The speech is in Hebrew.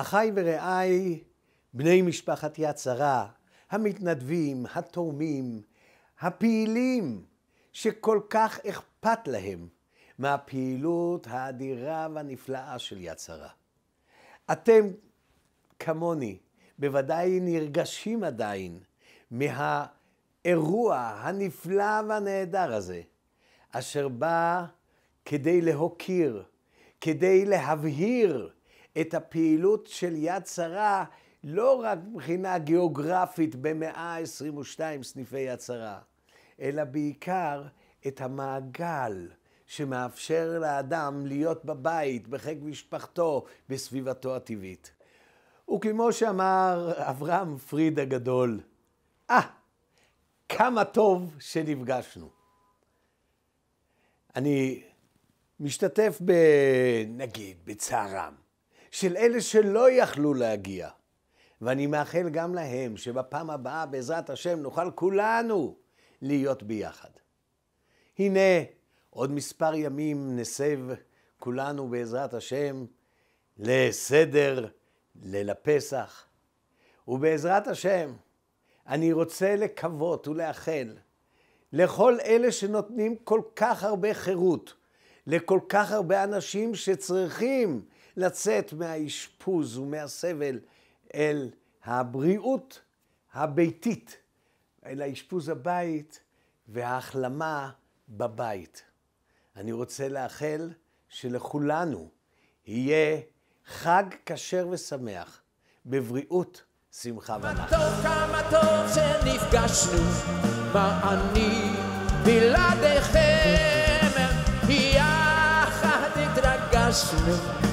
אחיי ורעיי, בני משפחת יד שרה, המתנדבים, התורמים, הפעילים, שכל כך אכפת להם מהפעילות האדירה והנפלאה של יד שרה. אתם, כמוני, בוודאי נרגשים עדיין מהאירוע הנפלא והנהדר הזה, אשר בא כדי להוקיר, כדי להבהיר את הפעילות של יד שרה לא רק מבחינה גיאוגרפית ב-122 סניפי יד שרה, אלא בעיקר את המעגל שמאפשר לאדם להיות בבית, בחיק משפחתו, בסביבתו הטבעית. וכמו שאמר אברהם פריד הגדול, אה, ah, כמה טוב שנפגשנו. אני משתתף, ב, נגיד, בצערם של אלה שלא יכלו להגיע. ואני מאחל גם להם שבפעם הבאה, בעזרת השם, נוכל כולנו להיות ביחד. הנה, עוד מספר ימים נסב כולנו, בעזרת השם, לסדר, ליל הפסח. ובעזרת השם, אני רוצה לקוות ולאחל לכל אלה שנותנים כל כך הרבה חירות, לכל כך הרבה אנשים שצריכים לצאת מהאשפוז ומהסבל אל הבריאות הביתית, אל האשפוז הבית וההחלמה בבית. אני רוצה לאחל שלכולנו יהיה חג כשר ושמח, בבריאות, שמחה ונחת. כמה טוב, כמה טוב שנפגשנו, מה אני בלעדיכם, יחד התרגשנו.